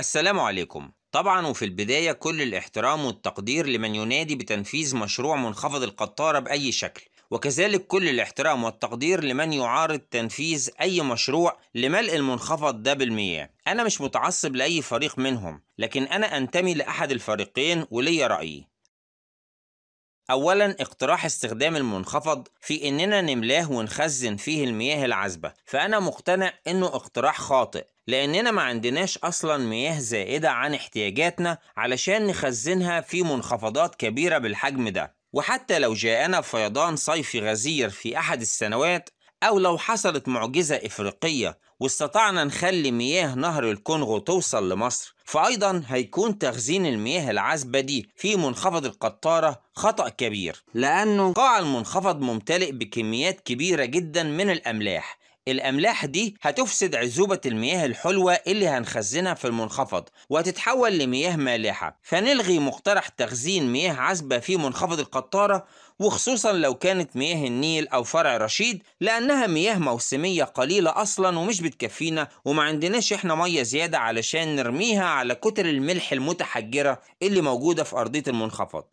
السلام عليكم طبعا وفي البداية كل الاحترام والتقدير لمن ينادي بتنفيذ مشروع منخفض القطارة بأي شكل وكذلك كل الاحترام والتقدير لمن يعارض تنفيذ أي مشروع لملء المنخفض ده بالمياه أنا مش متعصب لأي فريق منهم لكن أنا أنتمي لأحد الفريقين وليا رأيي أولا اقتراح استخدام المنخفض في إننا نملاه ونخزن فيه المياه العذبة فأنا مقتنع إنه اقتراح خاطئ لأننا ما عندناش أصلا مياه زائدة عن احتياجاتنا علشان نخزنها في منخفضات كبيرة بالحجم ده وحتى لو جاءنا فيضان صيفي غزير في أحد السنوات أو لو حصلت معجزة إفريقية واستطعنا نخلي مياه نهر الكونغو توصل لمصر فأيضا هيكون تخزين المياه العذبة دي في منخفض القطارة خطأ كبير لأنه قاع المنخفض ممتلئ بكميات كبيرة جدا من الأملاح الأملاح دي هتفسد عذوبة المياه الحلوة اللي هنخزنها في المنخفض وهتتحول لمياه مالحة فنلغي مقترح تخزين مياه عذبة في منخفض القطارة وخصوصا لو كانت مياه النيل أو فرع رشيد لأنها مياه موسمية قليلة أصلا ومش بتكفينا وما عندناش إحنا مية زيادة علشان نرميها على كتر الملح المتحجرة اللي موجودة في أرضية المنخفض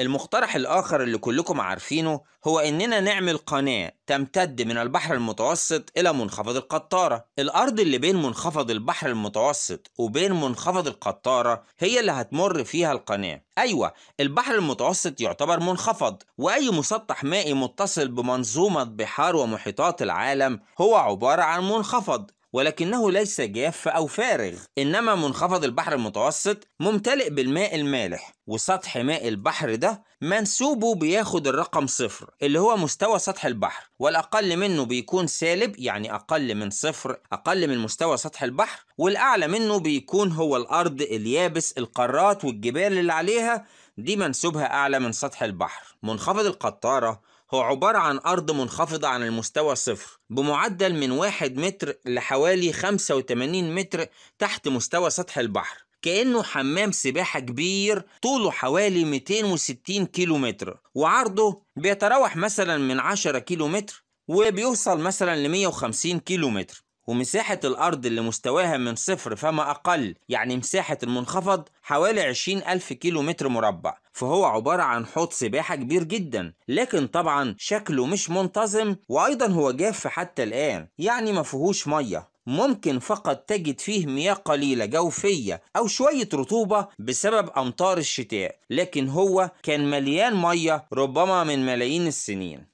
المقترح الآخر اللي كلكم عارفينه هو إننا نعمل قناة تمتد من البحر المتوسط إلى منخفض القطارة الأرض اللي بين منخفض البحر المتوسط وبين منخفض القطارة هي اللي هتمر فيها القناة أيوة البحر المتوسط يعتبر منخفض وأي مسطح مائي متصل بمنظومة بحار ومحيطات العالم هو عبارة عن منخفض ولكنه ليس جاف أو فارغ إنما منخفض البحر المتوسط ممتلئ بالماء المالح وسطح ماء البحر ده منسوبه بياخد الرقم صفر اللي هو مستوى سطح البحر والأقل منه بيكون سالب يعني أقل من صفر أقل من مستوى سطح البحر والأعلى منه بيكون هو الأرض اليابس القارات والجبال اللي عليها دي منسوبها أعلى من سطح البحر منخفض القطارة هو عبارة عن أرض منخفضة عن المستوى صفر بمعدل من 1 متر لحوالي 85 متر تحت مستوى سطح البحر كأنه حمام سباحة كبير طوله حوالي 260 كيلو متر وعرضه بيتراوح مثلا من 10 كيلو متر وبيوصل مثلا ل 150 كيلو متر ومساحة الأرض اللي مستواها من صفر فما أقل يعني مساحة المنخفض حوالي 20 ألف كيلو متر مربع فهو عبارة عن حوض سباحة كبير جدا لكن طبعا شكله مش منتظم وأيضا هو جاف حتى الآن يعني فيهوش مية ممكن فقط تجد فيه مياه قليلة جوفية أو شوية رطوبة بسبب أمطار الشتاء لكن هو كان مليان مية ربما من ملايين السنين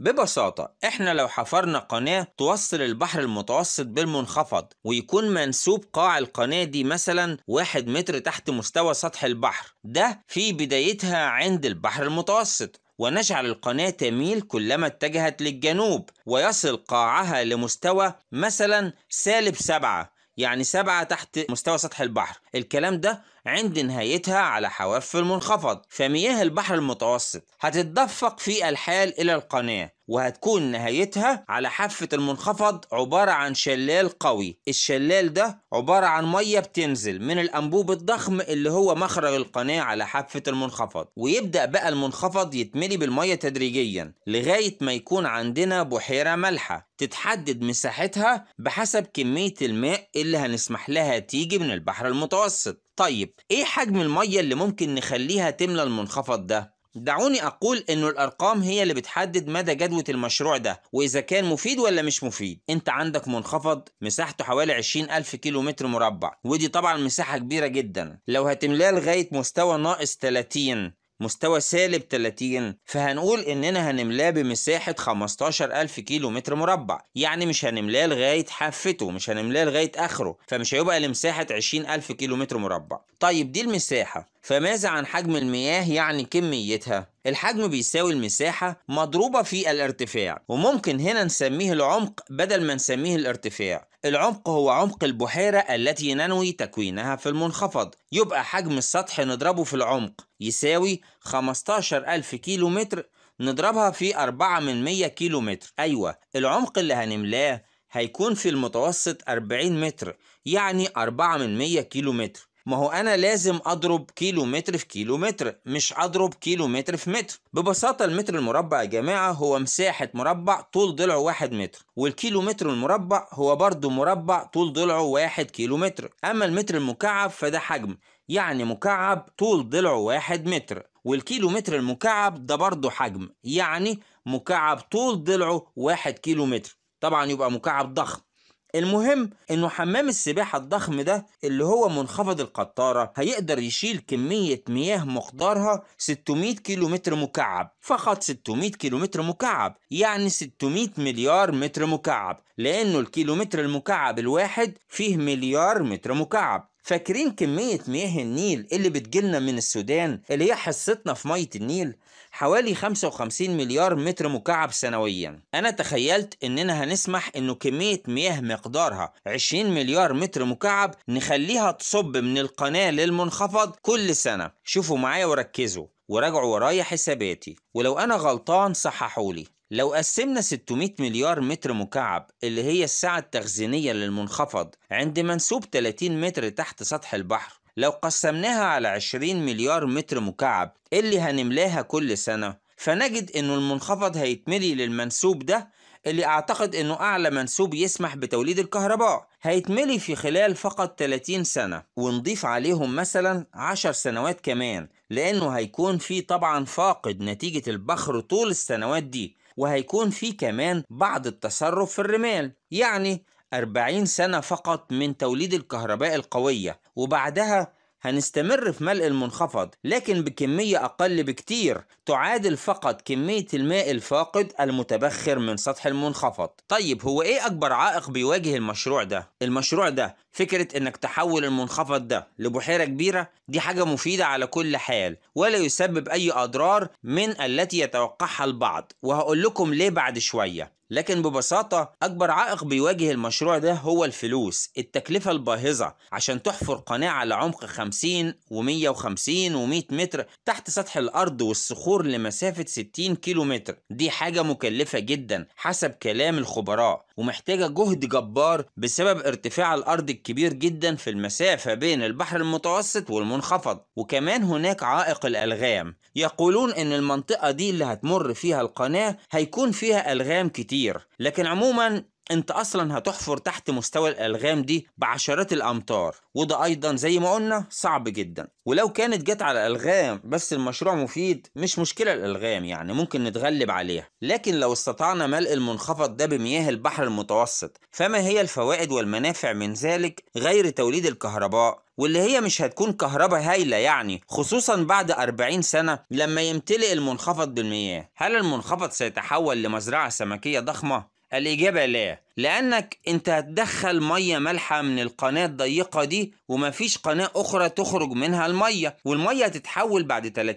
ببساطة احنا لو حفرنا قناة توصل البحر المتوسط بالمنخفض ويكون منسوب قاع القناة دي مثلا واحد متر تحت مستوى سطح البحر ده في بدايتها عند البحر المتوسط ونجعل القناة تميل كلما اتجهت للجنوب ويصل قاعها لمستوى مثلا سالب سبعة يعني سبعة تحت مستوى سطح البحر الكلام ده عند نهايتها على حواف المنخفض فمياه البحر المتوسط هتتدفق في الحال إلى القناة وهتكون نهايتها على حافة المنخفض عبارة عن شلال قوي الشلال ده عبارة عن مية بتنزل من الأنبوب الضخم اللي هو مخرج القناة على حافة المنخفض ويبدأ بقى المنخفض يتملي بالمية تدريجيا لغاية ما يكون عندنا بحيرة مالحة تتحدد مساحتها بحسب كمية الماء اللي هنسمح لها تيجي من البحر المتوسط طيب ايه حجم المية اللي ممكن نخليها تملى المنخفض ده دعوني أقول إنه الأرقام هي اللي بتحدد مدى جدوى المشروع ده وإذا كان مفيد ولا مش مفيد أنت عندك منخفض مساحته حوالي 20 ألف كيلو متر مربع ودي طبعا مساحة كبيرة جدا لو هتملاه لغاية مستوى ناقص 30 مستوى سالب 30 فهنقول اننا هنملاه بمساحة 15000 كيلو متر مربع يعني مش هنملاه لغاية حافته مش هنملاه لغاية اخره فمش هيبقى لمساحة 20000 كيلو متر مربع طيب دي المساحة فماذا عن حجم المياه يعني كميتها الحجم بيساوي المساحة مضروبة في الارتفاع وممكن هنا نسميه العمق بدل ما نسميه الارتفاع العمق هو عمق البحيرة التي ننوي تكوينها في المنخفض يبقى حجم السطح نضربه في العمق يساوي 15000 كيلو متر نضربها في 4 من 100 كيلو متر أيوة العمق اللي هنملاه هيكون في المتوسط 40 متر يعني 4 من 100 كيلو متر ما هو أنا لازم أضرب كيلو متر في كيلو متر مش أضرب كيلو متر في متر ببساطة المتر المربع يا جماعة هو مساحة مربع طول ضلعه واحد متر والكيلو متر المربع هو برضه مربع طول ضلعه واحد كيلو متر أما المتر المكعب فده حجم يعني مكعب طول ضلعه واحد متر والكيلو متر المكعب ده برضه حجم يعني مكعب طول ضلعه واحد كيلو متر طبعا يبقى مكعب ضخم المهم انه حمام السباحة الضخم ده اللي هو منخفض القطارة هيقدر يشيل كمية مياه مقدارها 600 كيلو متر مكعب فقط 600 كيلو متر مكعب يعني 600 مليار متر مكعب لانه الكيلو متر المكعب الواحد فيه مليار متر مكعب فاكرين كمية مياه النيل اللي بتجيلنا من السودان اللي هي حصتنا في مية النيل حوالي 55 مليار متر مكعب سنويا أنا تخيلت إننا هنسمح إنه كمية مياه مقدارها 20 مليار متر مكعب نخليها تصب من القناة للمنخفض كل سنة شوفوا معايا وركزوا وراجعوا ورايا حساباتي ولو أنا غلطان صححولي لو قسمنا 600 مليار متر مكعب اللي هي السعة التخزينية للمنخفض عند منسوب 30 متر تحت سطح البحر لو قسمناها على 20 مليار متر مكعب إيه اللي هنملاها كل سنة فنجد انه المنخفض هيتملي للمنسوب ده اللي اعتقد انه اعلى منسوب يسمح بتوليد الكهرباء هيتملي في خلال فقط 30 سنة ونضيف عليهم مثلا 10 سنوات كمان لانه هيكون في طبعا فاقد نتيجة البخر طول السنوات دي وهيكون في كمان بعض التصرف في الرمال يعني 40 سنة فقط من توليد الكهرباء القوية وبعدها هنستمر في ملء المنخفض لكن بكمية أقل بكتير تعادل فقط كمية الماء الفاقد المتبخر من سطح المنخفض طيب هو إيه أكبر عائق بيواجه المشروع ده؟ المشروع ده فكرة إنك تحول المنخفض ده لبحيرة كبيرة دي حاجة مفيدة على كل حال ولا يسبب أي أضرار من التي يتوقعها البعض وهقول لكم ليه بعد شوية لكن ببساطة أكبر عائق بيواجه المشروع ده هو الفلوس التكلفة الباهظة عشان تحفر قناة على عمق 50 و150 و100 متر تحت سطح الأرض والصخور لمسافة 60 كيلو متر دي حاجة مكلفة جدا حسب كلام الخبراء ومحتاجة جهد جبار بسبب ارتفاع الأرض الكبير جدا في المسافة بين البحر المتوسط والمنخفض وكمان هناك عائق الألغام يقولون إن المنطقة دي اللي هتمر فيها القناة هيكون فيها ألغام كتير لكن عموما انت اصلا هتحفر تحت مستوى الالغام دي بعشرات الامتار وده ايضا زي ما قلنا صعب جدا ولو كانت جت على الالغام بس المشروع مفيد مش مشكله الالغام يعني ممكن نتغلب عليها لكن لو استطعنا ملء المنخفض ده بمياه البحر المتوسط فما هي الفوائد والمنافع من ذلك غير توليد الكهرباء واللي هي مش هتكون كهرباء هايلة يعني خصوصا بعد 40 سنة لما يمتلئ المنخفض بالمياه هل المنخفض سيتحول لمزرعة سمكية ضخمة؟ الإجابة لا لأنك أنت هتدخل مية مالحة من القناة الضيقة دي ومفيش قناة أخرى تخرج منها المية والمية هتتحول بعد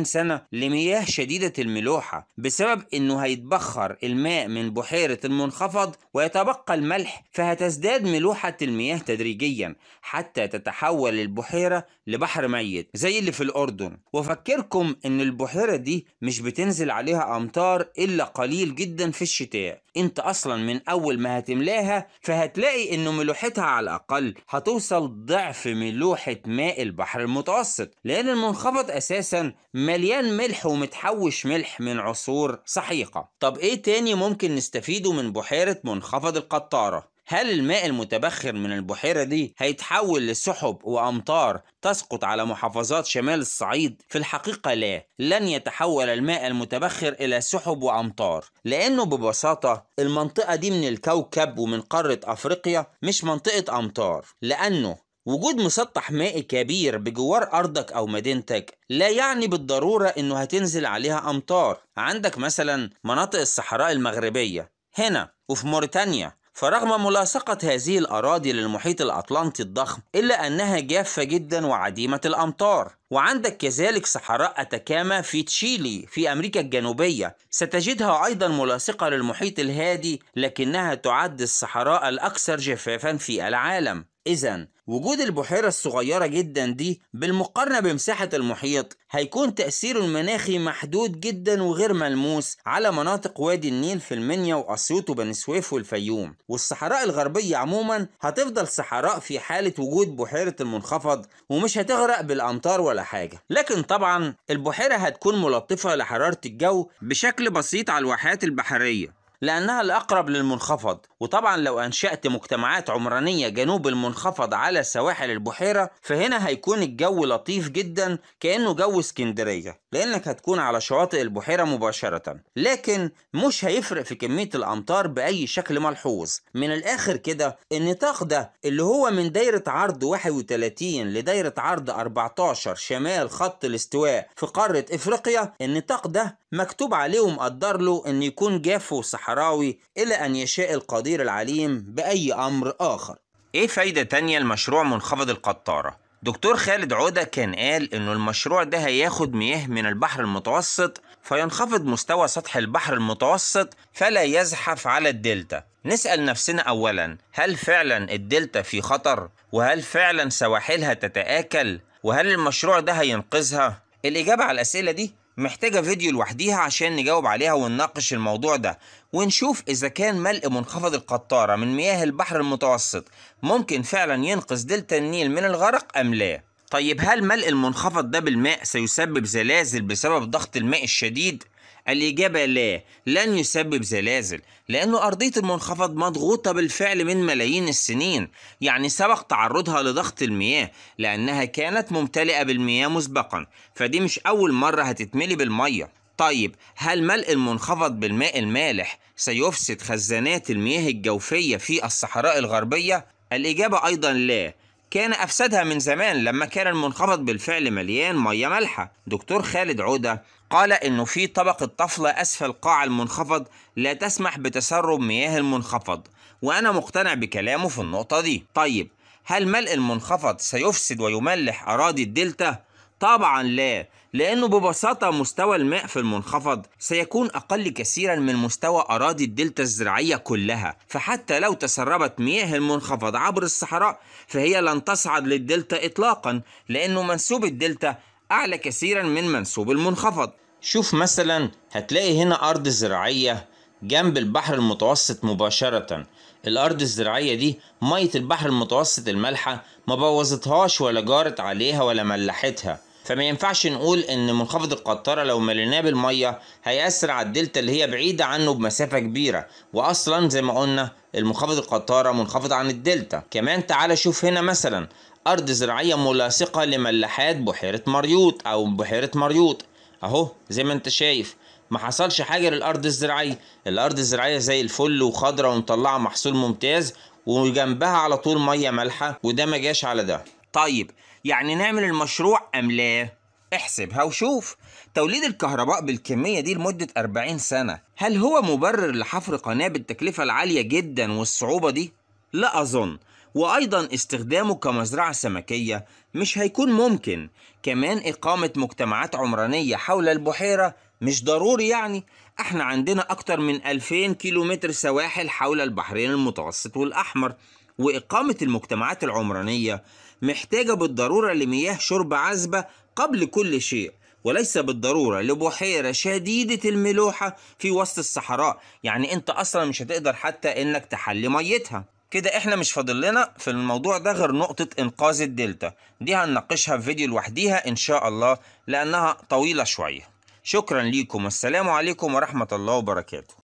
30-40 سنة لمياه شديدة الملوحة بسبب أنه هيتبخر الماء من بحيرة المنخفض ويتبقى الملح فهتزداد ملوحة المياه تدريجيا حتى تتحول البحيرة لبحر ميت زي اللي في الأردن وفكركم أن البحيرة دي مش بتنزل عليها أمطار إلا قليل جدا في الشتاء أنت أصلا من أول أول ما هتملاها فهتلاقي إنه ملوحتها على الأقل هتوصل ضعف ملوحة ماء البحر المتوسط لأن المنخفض أساسا مليان ملح ومتحوش ملح من عصور سحيقة طب إيه تاني ممكن نستفيده من بحيرة منخفض القطارة هل الماء المتبخر من البحيرة دي هيتحول لسحب وأمطار تسقط على محافظات شمال الصعيد؟ في الحقيقة لا، لن يتحول الماء المتبخر إلى سحب وأمطار، لأنه ببساطة المنطقة دي من الكوكب ومن قارة أفريقيا مش منطقة أمطار، لأنه وجود مسطح مائي كبير بجوار أرضك أو مدينتك لا يعني بالضرورة إنه هتنزل عليها أمطار، عندك مثلا مناطق الصحراء المغربية هنا وفي موريتانيا فرغم ملاصقة هذه الأراضي للمحيط الأطلنطي الضخم إلا أنها جافة جدا وعديمة الأمطار وعندك كذلك صحراء أتاكاما في تشيلي في أمريكا الجنوبية ستجدها أيضا ملاصقة للمحيط الهادي لكنها تعد الصحراء الأكثر جفافا في العالم إذا وجود البحيرة الصغيرة جدا دي بالمقارنة بمساحة المحيط هيكون تأثيره المناخي محدود جدا وغير ملموس على مناطق وادي النيل في المنيا وأسيوط وبني سويف والفيوم والصحراء الغربية عموما هتفضل صحراء في حالة وجود بحيرة المنخفض ومش هتغرق بالأمطار ولا ولا حاجة لكن طبعا البحيرة هتكون ملطفة لحرارة الجو بشكل بسيط على الواحات البحرية لأنها الأقرب للمنخفض وطبعا لو أنشأت مجتمعات عمرانية جنوب المنخفض على سواحل البحيرة فهنا هيكون الجو لطيف جدا كأنه جو اسكندرية لأنك هتكون على شواطئ البحيرة مباشرة لكن مش هيفرق في كمية الأمطار بأي شكل ملحوظ من الآخر كده النطاق ده اللي هو من دايرة عرض 31 لدايرة عرض 14 شمال خط الاستواء في قارة إفريقيا النطاق ده مكتوب عليه ومقدر له أن يكون جاف وصحراوي إلى أن يشاء القدير العليم بأي أمر آخر إيه فايدة تانية لمشروع منخفض القطارة؟ دكتور خالد عودة كان قال إنه المشروع ده هياخد مياه من البحر المتوسط فينخفض مستوى سطح البحر المتوسط فلا يزحف على الدلتا نسأل نفسنا أولا هل فعلا الدلتا في خطر؟ وهل فعلا سواحلها تتآكل؟ وهل المشروع ده هينقذها؟ الإجابة على الأسئلة دي محتاجة فيديو لوحديها عشان نجاوب عليها ونناقش الموضوع ده ونشوف إذا كان ملء منخفض القطارة من مياه البحر المتوسط ممكن فعلا ينقذ دلتا النيل من الغرق أم لا طيب هل ملء المنخفض ده بالماء سيسبب زلازل بسبب ضغط الماء الشديد؟ الإجابة لا لن يسبب زلازل لأن أرضية المنخفض مضغوطة بالفعل من ملايين السنين يعني سبق تعرضها لضغط المياه لأنها كانت ممتلئة بالمياه مسبقا فدي مش أول مرة هتتملي بالمية طيب هل ملء المنخفض بالماء المالح سيفسد خزانات المياه الجوفية في الصحراء الغربية؟ الإجابة أيضا لا كان أفسدها من زمان لما كان المنخفض بالفعل مليان مية مالحة دكتور خالد عودة قال إنه في طبقة طفلة أسفل قاع المنخفض لا تسمح بتسرب مياه المنخفض وأنا مقتنع بكلامه في النقطة دي طيب هل ملء المنخفض سيفسد ويملح أراضي الدلتا؟ طبعا لا لأنه ببساطة مستوى الماء في المنخفض سيكون أقل كثيرا من مستوى أراضي الدلتا الزراعية كلها فحتى لو تسربت مياه المنخفض عبر الصحراء فهي لن تصعد للدلتا إطلاقا لأنه منسوب الدلتا أعلى كثيرا من منسوب المنخفض شوف مثلا هتلاقي هنا أرض زراعية جنب البحر المتوسط مباشرة الأرض الزراعية دي مية البحر المتوسط المالحة ما بوظتهاش ولا جارت عليها ولا ملحتها فما ينفعش نقول ان منخفض القطاره لو مليناه بالميه هيأثر على الدلتا اللي هي بعيده عنه بمسافه كبيره واصلا زي ما قلنا المنخفض القطاره منخفض عن الدلتا كمان تعال شوف هنا مثلا ارض زراعيه ملاصقه لملاحات بحيره مريوط او بحيره مريوط اهو زي ما انت شايف ما حصلش حاجه للارض الزراعيه الارض الزراعيه زي الفل وخضره ومطلعه محصول ممتاز وجنبها على طول ميه مالحه وده ما جاش على ده طيب يعني نعمل المشروع أم لا؟ احسبها وشوف توليد الكهرباء بالكمية دي لمدة 40 سنة هل هو مبرر لحفر قناة بالتكلفة العالية جدا والصعوبة دي؟ لا أظن وأيضا استخدامه كمزرعة سمكية مش هيكون ممكن كمان إقامة مجتمعات عمرانية حول البحيرة مش ضروري يعني احنا عندنا أكتر من 2000 كيلومتر سواحل حول البحرين المتوسط والأحمر وإقامة المجتمعات العمرانية محتاجة بالضرورة لمياه شرب عذبة قبل كل شيء وليس بالضرورة لبحيرة شديدة الملوحة في وسط الصحراء يعني انت اصلا مش هتقدر حتى انك تحلي ميتها كده احنا مش فاضل لنا في الموضوع ده غير نقطة انقاذ الدلتا دي هنناقشها في فيديو لوحديها ان شاء الله لانها طويلة شوية شكرا ليكم والسلام عليكم ورحمة الله وبركاته